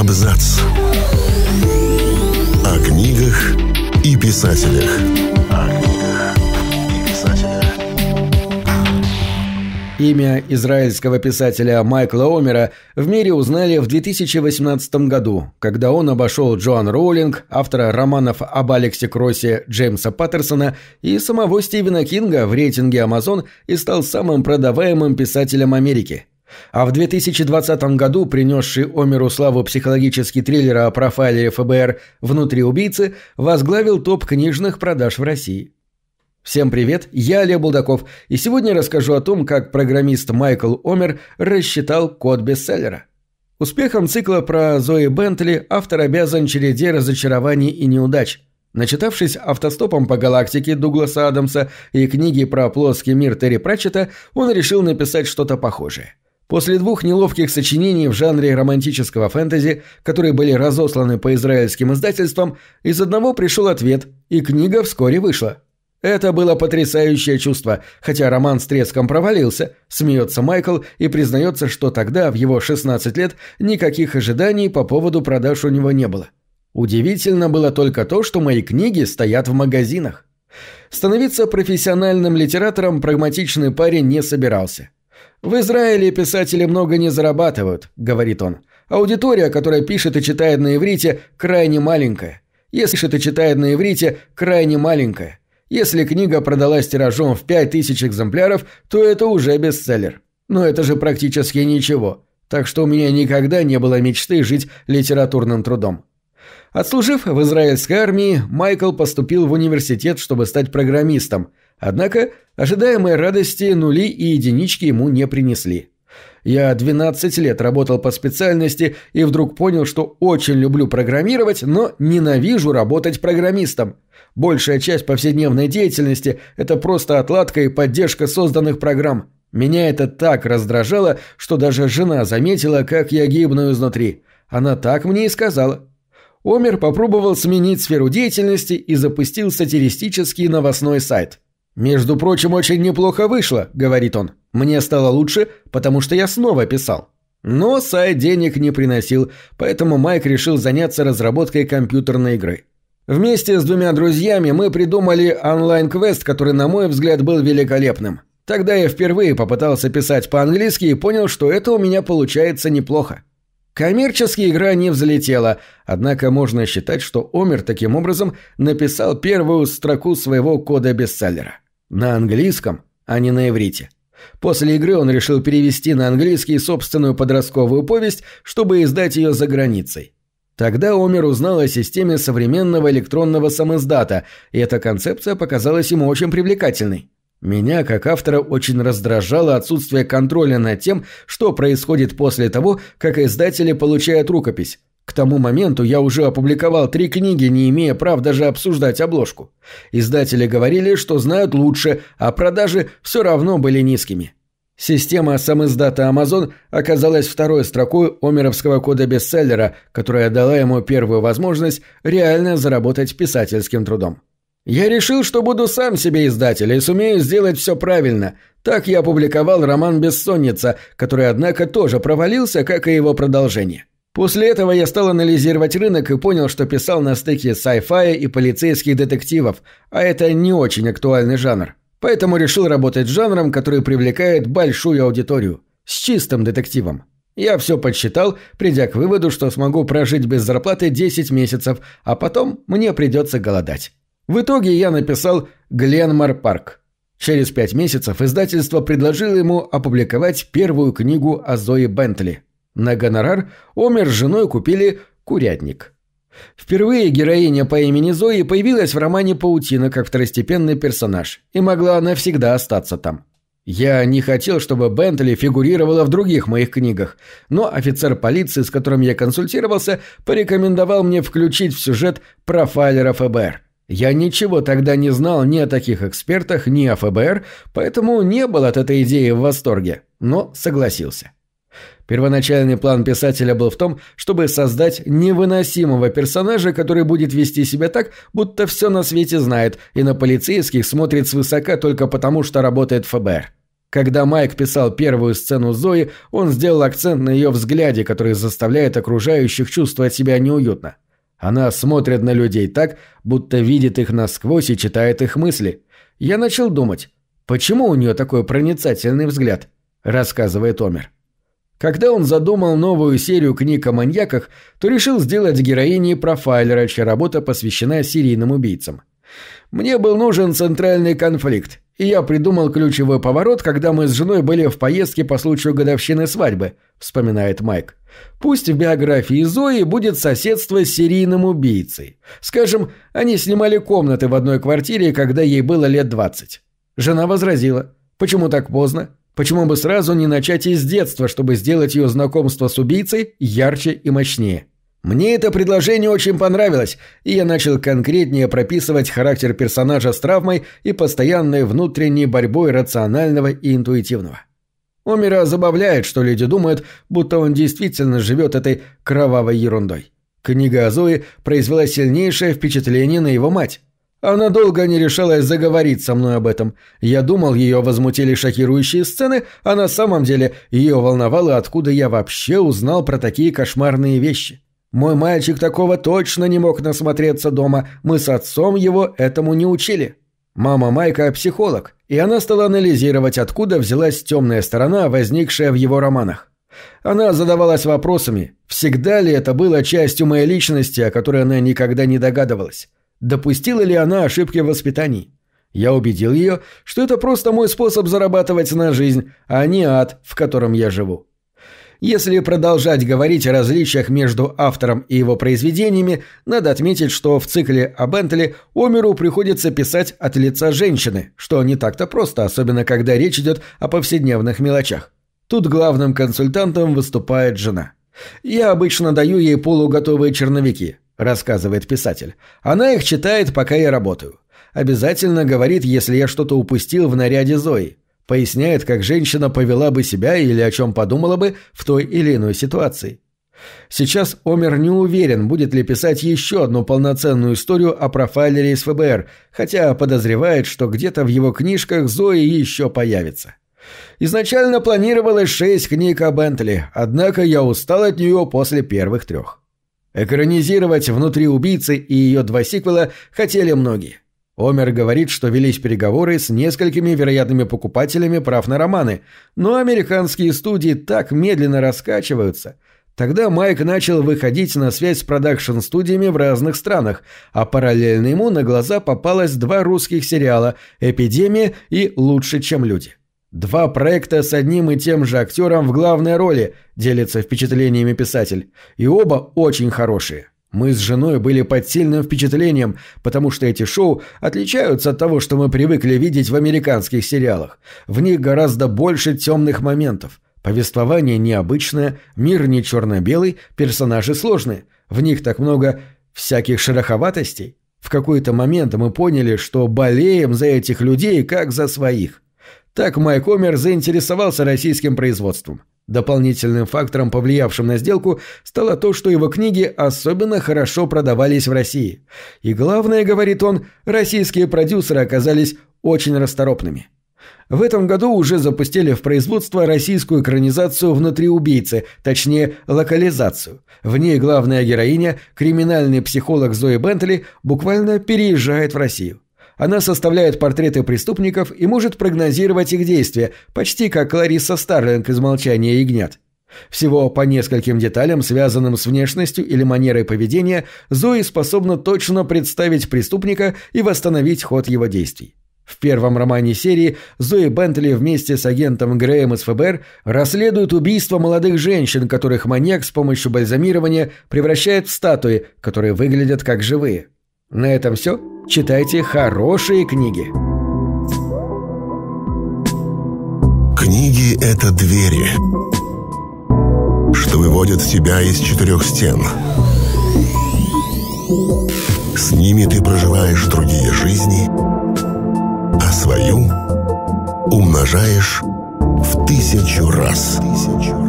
Абзац. О книгах и писателях. Имя израильского писателя Майкла Омера в мире узнали в 2018 году, когда он обошел Джоан Роулинг, автора романов об Алексе Кроссе Джеймса Паттерсона и самого Стивена Кинга в рейтинге Amazon и стал самым продаваемым писателем Америки. А в 2020 году принесший Омеру славу психологический триллер о профайле ФБР «Внутри убийцы» возглавил топ книжных продаж в России. Всем привет, я Олег Булдаков, и сегодня расскажу о том, как программист Майкл Омер рассчитал код бестселлера. Успехом цикла про Зои Бентли автор обязан череде разочарований и неудач – Начитавшись автостопом по галактике Дугласа Адамса и книги про плоский мир Терри Пратчета, он решил написать что-то похожее. После двух неловких сочинений в жанре романтического фэнтези, которые были разосланы по израильским издательствам, из одного пришел ответ, и книга вскоре вышла. Это было потрясающее чувство, хотя роман с треском провалился, смеется Майкл и признается, что тогда, в его 16 лет, никаких ожиданий по поводу продаж у него не было. Удивительно было только то, что мои книги стоят в магазинах. Становиться профессиональным литератором прагматичный парень не собирался – «В Израиле писатели много не зарабатывают», – говорит он. «Аудитория, которая пишет и читает на иврите, крайне маленькая. Если пишет и читает на иврите, крайне маленькая. Если книга продалась тиражом в пять тысяч экземпляров, то это уже бестселлер. Но это же практически ничего. Так что у меня никогда не было мечты жить литературным трудом». Отслужив в израильской армии, Майкл поступил в университет, чтобы стать программистом – Однако ожидаемой радости нули и единички ему не принесли. Я 12 лет работал по специальности и вдруг понял, что очень люблю программировать, но ненавижу работать программистом. Большая часть повседневной деятельности – это просто отладка и поддержка созданных программ. Меня это так раздражало, что даже жена заметила, как я гибну изнутри. Она так мне и сказала. Омер попробовал сменить сферу деятельности и запустил сатиристический новостной сайт – «Между прочим, очень неплохо вышло», — говорит он. «Мне стало лучше, потому что я снова писал». Но сайт денег не приносил, поэтому Майк решил заняться разработкой компьютерной игры. Вместе с двумя друзьями мы придумали онлайн-квест, который, на мой взгляд, был великолепным. Тогда я впервые попытался писать по-английски и понял, что это у меня получается неплохо. Коммерчески игра не взлетела, однако можно считать, что Омер таким образом написал первую строку своего кода бестселлера. На английском, а не на иврите. После игры он решил перевести на английский собственную подростковую повесть, чтобы издать ее за границей. Тогда Омер узнал о системе современного электронного самоздата, и эта концепция показалась ему очень привлекательной. Меня, как автора, очень раздражало отсутствие контроля над тем, что происходит после того, как издатели получают рукопись, к тому моменту я уже опубликовал три книги, не имея прав даже обсуждать обложку. Издатели говорили, что знают лучше, а продажи все равно были низкими. Система самиздата Amazon оказалась второй строкой омеровского кода бестселлера, которая дала ему первую возможность реально заработать писательским трудом. Я решил, что буду сам себе издатель и сумею сделать все правильно. Так я опубликовал роман «Бессонница», который, однако, тоже провалился, как и его продолжение. После этого я стал анализировать рынок и понял, что писал на стыке sci-fi и полицейских детективов, а это не очень актуальный жанр. Поэтому решил работать с жанром, который привлекает большую аудиторию. С чистым детективом. Я все подсчитал, придя к выводу, что смогу прожить без зарплаты 10 месяцев, а потом мне придется голодать. В итоге я написал «Гленмор Парк». Через пять месяцев издательство предложило ему опубликовать первую книгу о Зое Бентли – на гонорар Омер с женой купили курятник. Впервые героиня по имени Зои появилась в романе «Паутина» как второстепенный персонаж и могла навсегда остаться там. Я не хотел, чтобы Бентли фигурировала в других моих книгах, но офицер полиции, с которым я консультировался, порекомендовал мне включить в сюжет профайлера ФБР. Я ничего тогда не знал ни о таких экспертах, ни о ФБР, поэтому не был от этой идеи в восторге, но согласился. Первоначальный план писателя был в том, чтобы создать невыносимого персонажа, который будет вести себя так, будто все на свете знает и на полицейских смотрит свысока только потому, что работает ФБР. Когда Майк писал первую сцену Зои, он сделал акцент на ее взгляде, который заставляет окружающих чувствовать себя неуютно. Она смотрит на людей так, будто видит их насквозь и читает их мысли. Я начал думать, почему у нее такой проницательный взгляд, рассказывает Омер. Когда он задумал новую серию книг о маньяках, то решил сделать героини профайлера, чья работа посвящена серийным убийцам. «Мне был нужен центральный конфликт, и я придумал ключевой поворот, когда мы с женой были в поездке по случаю годовщины свадьбы», — вспоминает Майк. «Пусть в биографии Зои будет соседство с серийным убийцей. Скажем, они снимали комнаты в одной квартире, когда ей было лет двадцать». Жена возразила. «Почему так поздно? Почему бы сразу не начать и с детства, чтобы сделать ее знакомство с убийцей ярче и мощнее? Мне это предложение очень понравилось, и я начал конкретнее прописывать характер персонажа с травмой и постоянной внутренней борьбой рационального и интуитивного. Умира забавляет, что люди думают, будто он действительно живет этой кровавой ерундой. Книга о произвела сильнейшее впечатление на его мать. Она долго не решалась заговорить со мной об этом. Я думал, ее возмутили шокирующие сцены, а на самом деле ее волновало, откуда я вообще узнал про такие кошмарные вещи. Мой мальчик такого точно не мог насмотреться дома, мы с отцом его этому не учили. Мама Майка – психолог, и она стала анализировать, откуда взялась темная сторона, возникшая в его романах. Она задавалась вопросами, всегда ли это было частью моей личности, о которой она никогда не догадывалась допустила ли она ошибки в воспитании. Я убедил ее, что это просто мой способ зарабатывать на жизнь, а не ад, в котором я живу. Если продолжать говорить о различиях между автором и его произведениями, надо отметить, что в цикле о Бентли Омеру приходится писать от лица женщины, что не так-то просто, особенно когда речь идет о повседневных мелочах. Тут главным консультантом выступает жена. Я обычно даю ей полуготовые черновики, рассказывает писатель. Она их читает, пока я работаю. Обязательно говорит, если я что-то упустил в наряде Зои. Поясняет, как женщина повела бы себя или о чем подумала бы в той или иной ситуации. Сейчас Омер не уверен, будет ли писать еще одну полноценную историю о профайлере из ФБР, хотя подозревает, что где-то в его книжках Зои еще появится. Изначально планировалось шесть книг о Бентли, однако я устал от нее после первых трех. Экранизировать «Внутри убийцы» и ее два сиквела хотели многие. Омер говорит, что велись переговоры с несколькими вероятными покупателями прав на романы, но американские студии так медленно раскачиваются. Тогда Майк начал выходить на связь с продакшн-студиями в разных странах, а параллельно ему на глаза попалось два русских сериала «Эпидемия» и «Лучше, чем люди». Два проекта с одним и тем же актером в главной роли, делится впечатлениями писатель. И оба очень хорошие. Мы с женой были под сильным впечатлением, потому что эти шоу отличаются от того, что мы привыкли видеть в американских сериалах. В них гораздо больше темных моментов. Повествование необычное, мир не черно-белый, персонажи сложные. В них так много всяких шероховатостей. В какой-то момент мы поняли, что болеем за этих людей, как за своих. Так Майк Омер заинтересовался российским производством. Дополнительным фактором, повлиявшим на сделку, стало то, что его книги особенно хорошо продавались в России. И главное, говорит он, российские продюсеры оказались очень расторопными. В этом году уже запустили в производство российскую экранизацию «Внутриубийцы», точнее, локализацию. В ней главная героиня, криминальный психолог Зои Бентли, буквально переезжает в Россию. Она составляет портреты преступников и может прогнозировать их действия, почти как Лариса Старлинг из «Молчания ягнят». Всего по нескольким деталям, связанным с внешностью или манерой поведения, Зои способна точно представить преступника и восстановить ход его действий. В первом романе серии Зои Бентли вместе с агентом Греем из ФБР расследуют убийство молодых женщин, которых маньяк с помощью бальзамирования превращает в статуи, которые выглядят как живые. На этом все. Читайте хорошие книги. Книги – это двери, что выводят тебя из четырех стен. С ними ты проживаешь другие жизни, а свою умножаешь в тысячу раз. Тысячу раз.